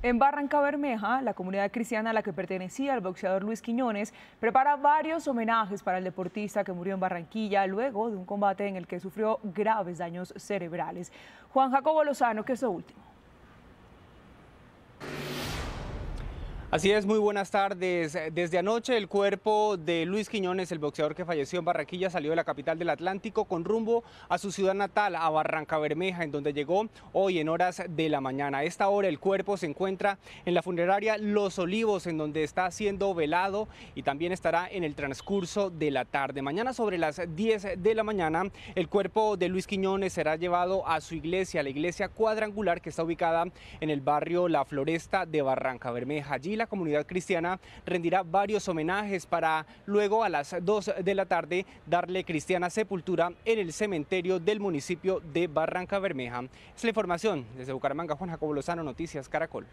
En Barranca Bermeja, la comunidad cristiana a la que pertenecía el boxeador Luis Quiñones prepara varios homenajes para el deportista que murió en Barranquilla luego de un combate en el que sufrió graves daños cerebrales. Juan Jacobo Lozano, que es lo último. Así es, muy buenas tardes. Desde anoche el cuerpo de Luis Quiñones, el boxeador que falleció en Barranquilla, salió de la capital del Atlántico con rumbo a su ciudad natal, a Barranca Bermeja, en donde llegó hoy en horas de la mañana. A esta hora el cuerpo se encuentra en la funeraria Los Olivos, en donde está siendo velado y también estará en el transcurso de la tarde. Mañana sobre las 10 de la mañana el cuerpo de Luis Quiñones será llevado a su iglesia, la iglesia cuadrangular que está ubicada en el barrio La Floresta de Barranca Bermeja. Allí la comunidad cristiana rendirá varios homenajes para luego a las 2 de la tarde darle cristiana sepultura en el cementerio del municipio de Barranca Bermeja. Es la información desde Bucaramanga, Juan Jacobo Lozano, Noticias Caracol.